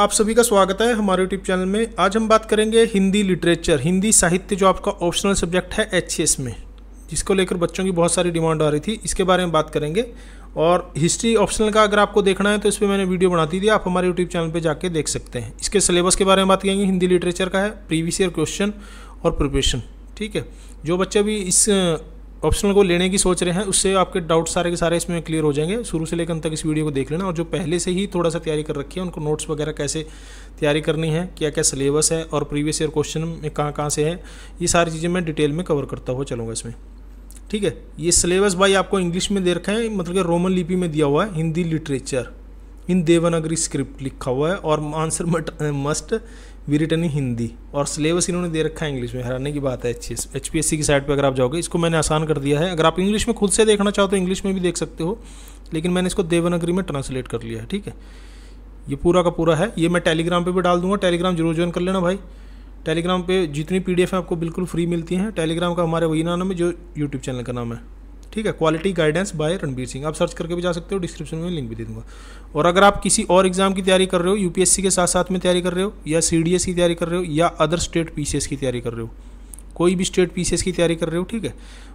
आप सभी का स्वागत है हमारे यूट्यूब चैनल में आज हम बात करेंगे हिंदी लिटरेचर हिंदी साहित्य जो आपका ऑप्शनल सब्जेक्ट है एच में जिसको लेकर बच्चों की बहुत सारी डिमांड आ रही थी इसके बारे में बात करेंगे और हिस्ट्री ऑप्शनल का अगर आपको देखना है तो इस पर मैंने वीडियो बना दी थी आप हमारे यूट्यूब चैनल पर जाके देख सकते हैं इसके सिलेबस के बारे में बात करेंगे हिंदी लिटरेचर का है प्रीवियस ईयर क्वेश्चन और प्रिपरेशन ठीक है जो बच्चे भी इस ऑप्शनल को लेने की सोच रहे हैं उससे आपके डाउट सारे के सारे इसमें क्लियर हो जाएंगे शुरू से लेकर अंत तक इस वीडियो को देख लेना और जो पहले से ही थोड़ा सा तैयारी कर रखी है उनको नोट्स वगैरह कैसे तैयारी करनी है क्या क्या सिलेबस है और प्रीवियस ईयर क्वेश्चन में कहाँ कहाँ से है ये सारी चीज़ें मैं डिटेल में कवर करता हुआ चलूँगा इसमें ठीक है ये सिलेबस भाई आपको इंग्लिश में दे रखा है मतलब कि रोमन लिपि में दिया हुआ है Hindi literature in Devanagari script लिखा हुआ है और आंसर मट मस्ट रिटन रिटर्न हिंदी और सिलेबस इन्होंने दे रखा है इंग्लिश में हैरानी की बात है H H P S C की साइट पर अगर आप जाओगे इसको मैंने आसान कर दिया है अगर आप इंग्लिश में खुद से देखना चाहो तो इंग्लिश में भी देख सकते हो लेकिन मैंने इसको देवनागरी में ट्रांसलेट कर लिया है ठीक है ये पूरा का पूरा है ये मैं टेलीग्राम पर भी डाल दूंगा टेलीग्राम जरूर ज्वाइन कर लेना भाई टेलीग्राम पर जितनी पीडीएफ है आपको बिल्कुल फ्री मिलती हैं टेलीग्राम का हमारे वही नाम है जो यूट्यूब चैनल का नाम है ठीक है quality guidance by Ranbir Singh आप सर्च करके भी जा सकते हो डिस्क्रिप्शन में लिंक भी दे दूंगा और अगर आप किसी और एग्जाम की तैयारी कर रहे हो यूपीएससी के साथ साथ में तैयारी कर रहे हो या सी की तैयारी कर रहे हो या अदर स्टेट पी की तैयारी कर रहे हो कोई भी स्टेट पी की तैयारी कर रहे हो ठीक है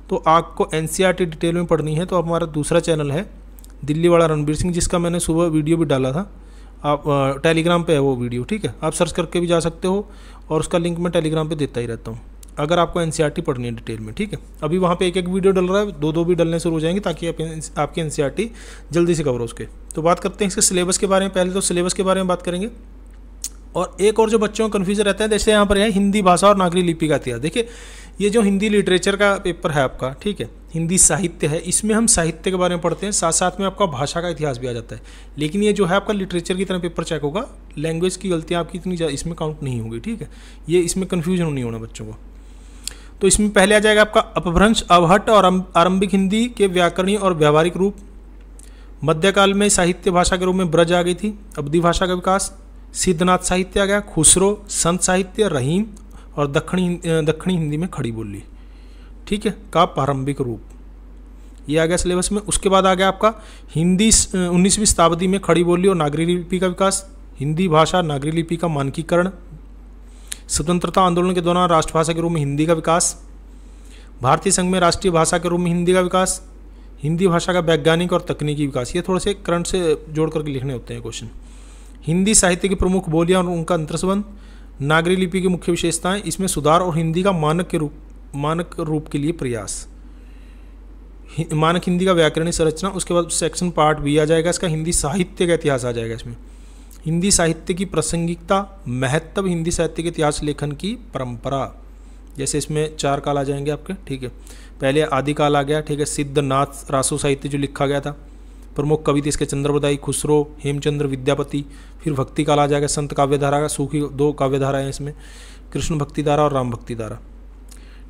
तो आपको एन डिटेल e में पढ़नी है तो आप हमारा दूसरा चैनल है दिल्ली वाला रणबीर सिंह जिसका मैंने सुबह वीडियो भी डाला था आप टेलीग्राम पे है वो वीडियो ठीक है आप सर्च करके भी जा सकते हो और उसका लिंक मैं टेलीग्राम पे देता ही रहता हूँ अगर आपको एन e पढ़नी है डिटेल में ठीक है अभी वहाँ पे एक एक वीडियो डल रहा है दो दो भी डलने शुरू हो जाएंगे ताकि आपके एन e जल्दी से कवर हो उसके तो बात करते हैं इसके सिलेबस के बारे में पहले तो सिलेबस के बारे में बात करेंगे और एक और जो बच्चों का कन्फ्यूजन रहता है जैसे यहाँ पर है हिंदी भाषा और नागरी लिपि का इतिहास देखिए ये जो हिंदी लिटरेचर का पेपर है आपका ठीक है हिंदी साहित्य है इसमें हम साहित्य के बारे में पढ़ते हैं साथ साथ में आपका भाषा का इतिहास भी आ जाता है लेकिन ये जो है आपका लिटरेचर की तरह पेपर चेक होगा लैंग्वेज की गलतियाँ आपकी इतनी इसमें काउंट नहीं होगी ठीक है ये इसमें कन्फ्यूजन नहीं होना बच्चों को तो इसमें पहले आ जाएगा आपका अपभ्रंश अवहट और आरंभिक हिंदी के व्याकरणीय और व्यावहारिक रूप मध्यकाल में साहित्य भाषा के रूप में ब्रज आ गई थी अवधि भाषा का विकास सिद्धनाथ साहित्य आ गया खुसरो संत साहित्य रहीम और दक्षिणी दक्षिणी हिंदी में खड़ी बोली ठीक है का प्रारंभिक रूप ये आ गया सिलेबस में उसके बाद आ गया आपका हिंदी उन्नीसवीं शताब्दी में खड़ी बोली और नागरी लिपि का विकास हिंदी भाषा नागरी लिपि का मानकीकरण स्वतंत्रता आंदोलन के दौरान राष्ट्रभाषा के रूप में हिंदी का विकास भारतीय संघ में राष्ट्रीय भाषा के रूप में हिंदी का विकास हिंदी भाषा का वैज्ञानिक और तकनीकी विकास ये थोड़े से करंट से जोड़ करके लिखने होते हैं क्वेश्चन हिंदी साहित्य की प्रमुख बोलियाँ और उनका अंतर्संबंध नागरी लिपि की मुख्य विशेषताएं इसमें सुधार और हिंदी का मानक के रूप मानक रूप के लिए प्रयास हि, मानक हिंदी का व्याकरणी संरचना उसके बाद सेक्शन पार्ट भी आ जाएगा इसका हिंदी साहित्य का इतिहास आ जाएगा इसमें हिंदी साहित्य की प्रासंगिकता महत्व हिंदी साहित्य के इतिहास लेखन की परंपरा जैसे इसमें चार काल आ जाएंगे आपके ठीक है पहले आदिकाल आ गया ठीक है सिद्धनाथ रासो साहित्य जो लिखा गया था प्रमुख कवि थे इसके चंद्रबदाई खुसरो हेमचंद्र विद्यापति फिर भक्ति काल आ जाएगा संत काव्यधारा का सूखी दो काव्यधारा है इसमें कृष्ण भक्ति धारा और राम भक्ति धारा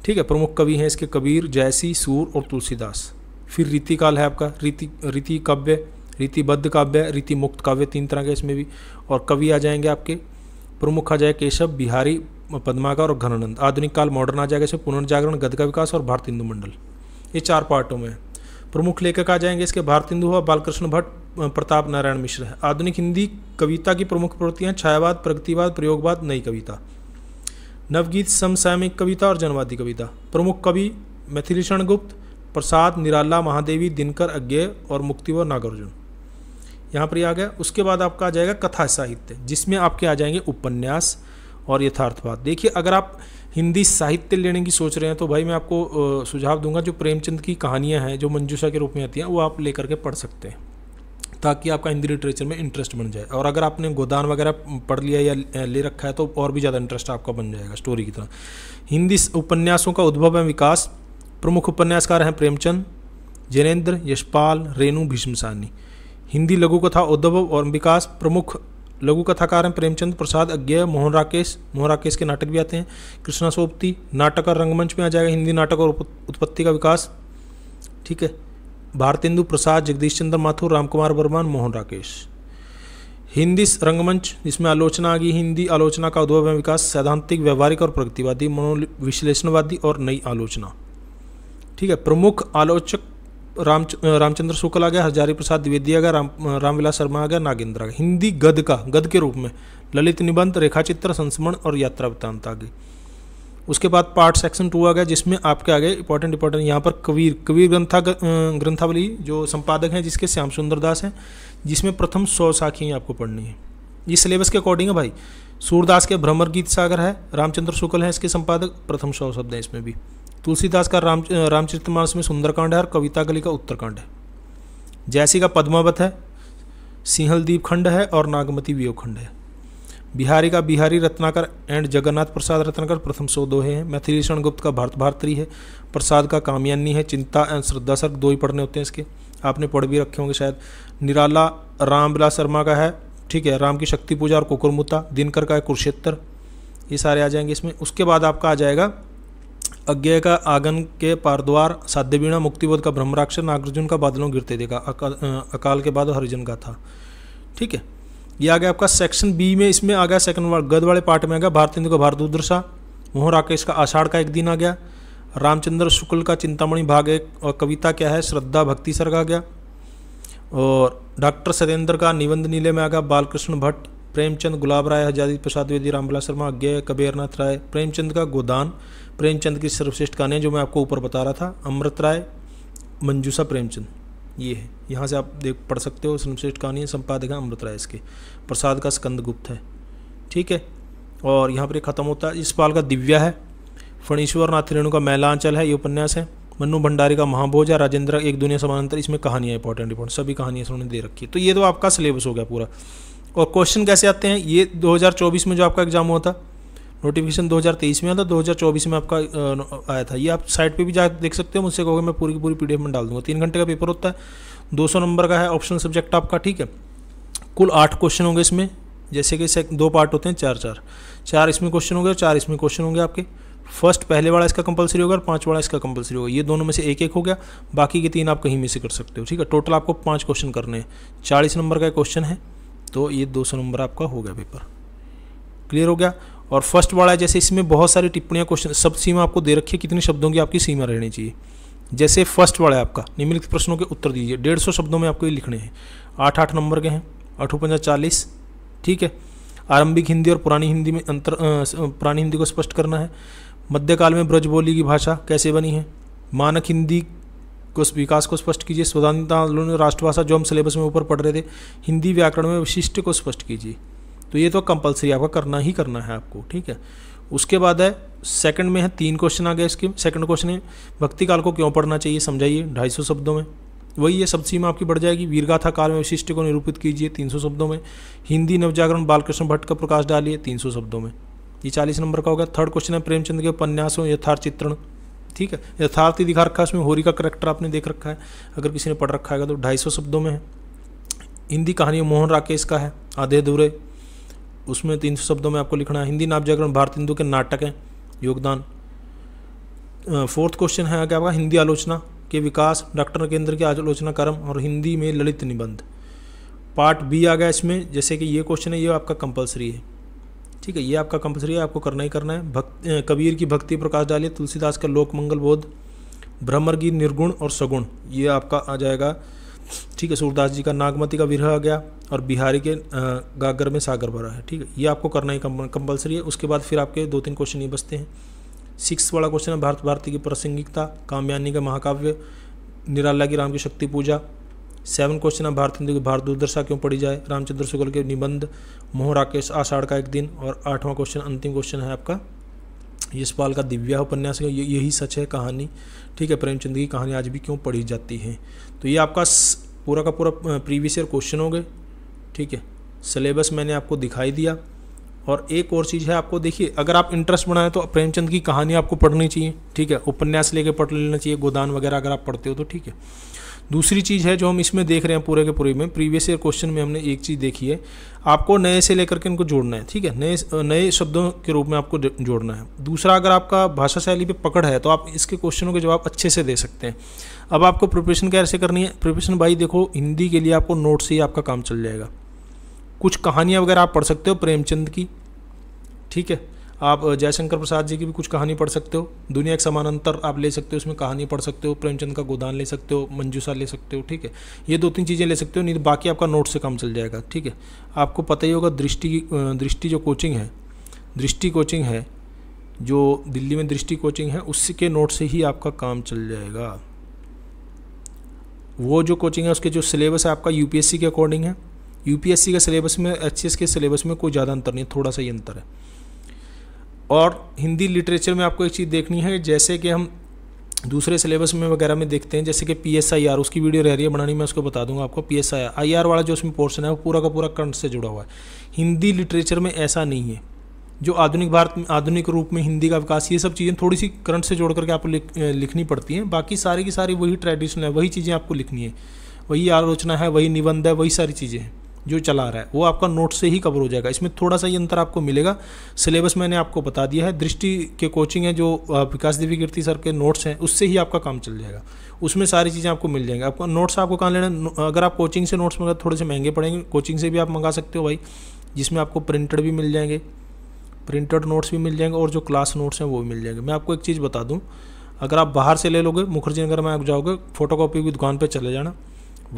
ठीक है प्रमुख कवि हैं इसके कबीर जयसी सूर और तुलसीदास फिर रीतिकाल है आपका रीति रीति काव्य रीतिबद्ध काव्य रीति मुक्त काव्य तीन तरह के इसमें भी और कवि आ जाएंगे आपके प्रमुख आ जाए केशव बिहारी पद्माकर और घनानंद आधुनिक काल मॉडर्न आ जाएगा इसमें पुनर्जागरण गद का विकास और भारत हिंदू मंडल ये चार पार्टों में प्रमुख लेखक आ जाएंगे इसके भारत हिंदू हुआ बालकृष्ण भट्ट प्रताप नारायण मिश्र है आधुनिक हिंदी कविता की प्रमुख प्रवृत्तियाँ छायावाद प्रगतिवाद प्रयोगवाद नई कविता नवगीत समसामयिक कविता और जनवादी कविता प्रमुख कवि मैथिलीषण गुप्त प्रसाद निराला महादेवी दिनकर अज्ञेय और मुक्ति व नागार्जुन यहाँ पर ये आ गया उसके बाद आपका आ जाएगा कथा साहित्य जिसमें आपके आ जाएंगे उपन्यास और यथार्थवाद देखिए अगर आप हिंदी साहित्य लेने की सोच रहे हैं तो भाई मैं आपको सुझाव दूंगा जो प्रेमचंद की कहानियाँ हैं जो मंजूषा के रूप में आती हैं वो आप लेकर के पढ़ सकते हैं ताकि आपका हिंदी लिटरेचर में इंटरेस्ट बन जाए और अगर आपने गोदान वगैरह पढ़ लिया या ले रखा है तो और भी ज़्यादा इंटरेस्ट आपका बन जाएगा स्टोरी की तरह हिंदी उपन्यासों का उद्भव एवं विकास प्रमुख उपन्यासकार हैं प्रेमचंद जैनेन्द्र यशपाल रेणु भीष्मसानी हिंदी लघु कथा उद्धव और विकास प्रमुख लघु कथाकार हैं प्रेमचंद प्रसाद अज्ञे मोहन राकेश मोहन राकेश के नाटक भी आते हैं कृष्णा सोपती नाटक और रंगमंच में आ जाएगा हिंदी नाटक और उत्पत्ति का विकास ठीक है भारतेंदु प्रसाद जगदीश चंद्र माथुर रामकुमार वर्मा मोहन राकेश हिंदी रंगमंच जिसमें आलोचना आ गई हिंदी आलोचना का उद्भव विकास सैद्धांतिक व्यवहारिक और प्रगतिवादी मनोविश्लेषणवादी और नई आलोचना ठीक है प्रमुख आलोचक राम रामचंद्र शुक्ल आ गया हजारी प्रसाद द्विवेदी आ गया राम रामविलास शर्मा आ गया नागेंद्र आ गया हिंदी गद का गद के रूप में ललित निबंध रेखाचित्र संस्मरण और यात्रा वृत्तांत आ गई उसके बाद पार्ट सेक्शन टू आ गया जिसमें आपके आगे इंपॉर्टेंट इंपॉर्टेंट यहाँ पर कबीर कबीर ग्रंथा ग्रंथावली जो संपादक हैं जिसके श्याम सुंदर दास हैं जिसमें प्रथम सौ साखियाँ आपको पढ़नी है ये सिलेबस के अकॉर्डिंग है भाई सूरदास के भ्रमर गीत सागर है रामचंद्र शुक्ल है इसके संपादक प्रथम सौ शब्द हैं इसमें भी तुलसीदास का राम रामचरितमानस में सुंदरकांड है और कविता गली का उत्तरकांड है जैसी का पद्मावत है सिंहलदीप खंड है और नागमती वियोग खंड है बिहारी का बिहारी रत्नाकर एंड जगन्नाथ प्रसाद रत्नाकर प्रथम सो दोहे हैं मैथिलीषण गुप्त का भारत भारतरी है प्रसाद का कामयानी है चिंता एंड श्रद्धा सर्ग दो ही पढ़ने होते हैं इसके आपने पढ़ भी रखे होंगे शायद निराला रामविलास शर्मा का है ठीक है राम की शक्ति पूजा और कुकुरमुता दिनकर का है कुरुक्षेत्र ये सारे आ जाएंगे इसमें उसके बाद आपका आ जाएगा अज्ञेय का आगन के पारद्वार साध्यवीणा मुक्तिबोध का ब्रह्मराक्षर नागार्जुन का बादलों गिरते देखा अकाल, अकाल के बाद हरिजन का था ठीक है ये आ गया आपका सेक्शन बी में इसमें आ गया सेकंड गद वाले पार्ट में आ गया भारत इंदु का भारदुर्दशा मोह राकेश का आषाढ़ का एक दिन आ गया रामचंद्र शुक्ल का चिंतामणि भाग एक और कविता क्या है श्रद्धा भक्ति सर्ग आ गया और डॉक्टर सत्येंद्र का निबंध नीले में आ गया बालकृष्ण भट्ट प्रेमचंद गुलाब राय आजादी प्रसाद द्विवेदी रामबिला शर्मा अज्ञा कबीरनाथ राय प्रेमचंद का गोदान प्रेमचंद की सर्वश्रेष्ठ कहानी जो मैं आपको ऊपर बता रहा था अमृत राय मंजूसा प्रेमचंद ये है यहाँ से आप देख पढ़ सकते हो सर्वश्रेष्ठ कहानी संपादक है अमृत राय इसके प्रसाद का स्कंद गुप्त है ठीक है और यहाँ पर ख़त्म होता है इस पाल का दिव्या है फणीश्वर नाथ रेणु का मैलांचल है ये उपन्यास है मन्नू भंडारी का महाभोज है राजेंद्र एक दुनिया समानांतर इसमें कहानियाँ इंपॉर्टेंट इंपॉर्टेंट सभी कहानियाँ उन्होंने दे रखी है तो ये तो आपका सिलेबस हो गया पूरा और क्वेश्चन कैसे आते हैं ये 2024 में जो आपका एग्ज़ाम हुआ था नोटिफिकेशन 2023 में आया था 2024 में आपका आया था ये आप साइट पे भी जा देख सकते हो मुझसे कहोगे मैं पूरी की पूरी पीडीएफ में डाल दूंगा तीन घंटे का पेपर होता है 200 नंबर का है ऑप्शनल सब्जेक्ट आपका ठीक है कुल आठ क्वेश्चन होंगे इसमें जैसे कि दो पार्ट होते हैं चार चार चार इसमें क्वेश्चन होंगे और चार इसमें क्वेश्चन होंगे आपके फर्स्ट पहले वाला इसका कंपलसरी होगा और पांच वाला इसका कंपलसरी होगा ये दोनों में से एक एक हो गया बाकी के तीन आप कहीं में से कर सकते हो ठीक है टोटल आपको पाँच क्वेश्चन करने हैं चालीस नंबर का क्वेश्चन है तो ये दो सौ नंबर आपका हो गया पेपर क्लियर हो गया और फर्स्ट वाला जैसे इसमें बहुत सारी टिप्पणियाँ क्वेश्चन सब सीमा आपको दे रखी है कितने शब्दों की आपकी सीमा रहनी चाहिए जैसे फर्स्ट वाला है आपका निम्नलिखित प्रश्नों के उत्तर दीजिए डेढ़ सौ शब्दों में आपको ये लिखने हैं आठ आठ नंबर के हैं आठों पंजा चालीस ठीक है आरंभिक हिंदी और पुरानी हिंदी में अंतर पुरानी हिंदी को स्पष्ट करना है मध्यकाल में ब्रज बोली की भाषा कैसे बनी है मानक हिंदी कुछ विकास को स्पष्ट कीजिए स्वतंत्रता आंदोलन राष्ट्रभाषा जो हम सिलेबस में ऊपर पढ़ रहे थे हिंदी व्याकरण में विशिष्ट को स्पष्ट कीजिए तो ये तो कंपलसरी आपका करना ही करना है आपको ठीक है उसके बाद है सेकंड में है तीन क्वेश्चन आ गए इसके सेकंड क्वेश्चन है भक्ति काल को क्यों पढ़ना चाहिए समझाइए ढाई सौ शब्दों में वही ये सब सीमा आपकी बढ़ जाएगी वीरगाथा काल में विशिष्ट को निरूपित कीजिए तीन सौ शब्दों में हिंदी नवजागरण बालकृष्ण भट्ट का प्रकाश डालिए तीन सौ शब्दों में ये चालीस नंबर का होगा थर्ड क्वेश्चन है प्रेमचंद के उपन्यासों यथार्थ चित्रण ठीक है यथार्थ दिखा रखा है उसमें होरी का करेक्टर आपने देख रखा है अगर किसी ने पढ़ रखा है तो ढाई सौ शब्दों में है हिंदी कहानी मोहन राकेश का है आधे अधूरे उसमें तीन सौ शब्दों में आपको लिखना है हिंदी नाप जागरण भारत हिंदू के नाटक हैं योगदान फोर्थ क्वेश्चन है क्या आपका हिंदी आलोचना के विकास डॉक्टर केंद्र के आलोचना कर्म और हिंदी में ललित निबंध पार्ट बी आ गया इसमें जैसे कि ये क्वेश्चन है ये आपका कंपलसरी है ठीक है ये आपका कंपलसरी है आपको करना ही करना है भक्त कबीर की भक्ति प्रकाश डालिए तुलसीदास का लोक मंगल बोध भ्रमरगी निर्गुण और सगुण ये आपका आ जाएगा ठीक है सूरदास जी का नागमती का विरह आ गया और बिहारी के गागर में सागर भरा है ठीक है ये आपको करना ही कंपलसरी है उसके बाद फिर आपके दो तीन क्वेश्चन ये बचते हैं सिक्स वाला क्वेश्चन है भारत भारती की प्रासंगिकता कामयानी का महाकाव्य निराला की राम की शक्ति पूजा सेवन क्वेश्चन है भारत हिंदू की भारत दुर्दशा क्यों पढ़ी जाए रामचंद्र शुक्ल के निबंध मोह राकेश आषाढ़ का एक दिन और आठवां क्वेश्चन अंतिम क्वेश्चन है आपका यशपाल का दिव्या उपन्यास यही सच है कहानी ठीक है प्रेमचंद की कहानी आज भी क्यों पढ़ी जाती है तो ये आपका पूरा का पूरा प्रीवियस ईयर क्वेश्चन हो गए ठीक है सिलेबस मैंने आपको दिखाई दिया और एक और चीज़ है आपको देखिए अगर आप इंटरेस्ट बनाएं तो प्रेमचंद की कहानी आपको पढ़नी चाहिए ठीक है उपन्यास लेके पढ़ लेना चाहिए गोदान वगैरह अगर आप पढ़ते हो तो ठीक है दूसरी चीज़ है जो हम इसमें देख रहे हैं पूरे के पूरे में प्रीवियस ईयर क्वेश्चन में हमने एक चीज़ देखी है आपको नए से लेकर के इनको जोड़ना है ठीक है नए नए शब्दों के रूप में आपको जोड़ना है दूसरा अगर आपका भाषा शैली पे पकड़ है तो आप इसके क्वेश्चनों के जवाब अच्छे से दे सकते हैं अब आपको प्रिपरेशन कैसे करनी है प्रिपरेशन भाई देखो हिंदी के लिए आपको नोट से ही आपका काम चल जाएगा कुछ कहानियाँ वगैरह आप पढ़ सकते हो प्रेमचंद की ठीक है आप जयशंकर प्रसाद जी की भी कुछ कहानी पढ़ सकते हो दुनिया एक समानांतर आप ले सकते हो उसमें कहानी पढ़ सकते हो प्रेमचंद का गोदान ले सकते हो मंजूसा ले सकते हो ठीक है ये दो तीन चीज़ें ले सकते हो नहीं तो बाकी आपका नोट से काम चल जाएगा ठीक है आपको पता ही होगा दृष्टि दृष्टि जो कोचिंग है दृष्टि कोचिंग है जो दिल्ली में दृष्टि कोचिंग है उसके नोट से ही आपका काम चल जाएगा वो जो कोचिंग है उसके जो सिलेबस है आपका यूपीएससी के अकॉर्डिंग है यूपीएससी का सिलेबस में एच के सिलेबस में कोई ज़्यादा अंतर नहीं थोड़ा सा ही अंतर है और हिंदी लिटरेचर में आपको एक चीज़ देखनी है जैसे कि हम दूसरे सिलेबस में वगैरह में देखते हैं जैसे कि पी एस आई आर उसकी वीडियो रह रही है बनानी मैं उसको बता दूंगा आपको P S I R I R वाला जो उसमें पोर्शन है वो पूरा का पूरा करंट से जुड़ा हुआ है हिंदी लिटरेचर में ऐसा नहीं है जो आधुनिक भारत में आधुनिक रूप में हिंदी का विकास ये सब चीज़ें थोड़ी सी करंट से जोड़ करके आपको लिख, लिखनी पड़ती हैं बाकी सारी की सारी वही ट्रेडिशनल है वही चीज़ें आपको लिखनी है वही आलोचना है वही निबंध है वही सारी चीज़ें हैं जो चला रहा है वो आपका नोट से ही कवर हो जाएगा इसमें थोड़ा सा ही अंतर आपको मिलेगा सिलेबस मैंने आपको बता दिया है दृष्टि के कोचिंग है जो विकास देवी कीर्ति सर के नोट्स हैं उससे ही आपका काम चल जाएगा उसमें सारी चीज़ें आपको मिल जाएंगी आपका नोट्स आपको कहाँ लेना अगर आप कोचिंग से नोट्स मंगा थोड़े से महंगे पड़ेंगे कोचिंग से भी आप मंगा सकते हो भाई जिसमें आपको प्रिंटेड भी मिल जाएंगे प्रिंटेड नोट्स भी मिल जाएंगे और जो क्लास नोट्स हैं वो भी मिल जाएंगे मैं आपको एक चीज़ बता दूँ अगर आप बाहर से ले लोगे मुखर्जी नगर में आप जाओगे फोटोकॉपी की दुकान पर चले जाना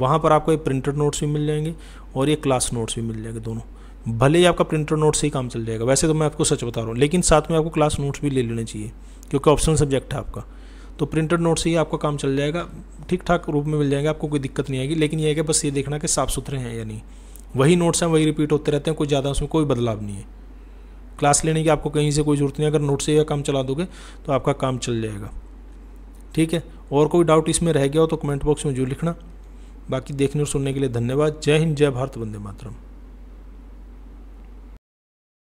वहाँ पर आपको ये प्रिंटेड नोट्स भी मिल जाएंगे और ये क्लास नोट्स भी मिल जाएंगे दोनों भले ही आपका प्रिंटेड नोट से ही काम चल जाएगा वैसे तो मैं आपको सच बता रहा हूँ लेकिन साथ में आपको क्लास नोट्स भी ले लेने चाहिए क्योंकि ऑप्शनल सब्जेक्ट है आपका तो प्रिंटेड नोट से ही आपका काम चल जाएगा ठीक ठाक रूप में मिल जाएंगे आपको कोई दिक्कत नहीं आएगी लेकिन ये है कि बस ये देखना कि साफ़ सुथरे हैं या नहीं वही नोट्स हैं वही रिपीट होते रहते हैं कोई ज़्यादा उसमें कोई बदलाव नहीं है क्लास लेने की आपको कहीं से कोई ज़रूरत नहीं अगर नोट से यह काम चला दोगे तो आपका काम चल जाएगा ठीक है और कोई डाउट इसमें रह गया हो तो कमेंट बॉक्स में जो लिखना बाकी देखने और सुनने के लिए धन्यवाद जय हिंद जय भारत वंदे मातरम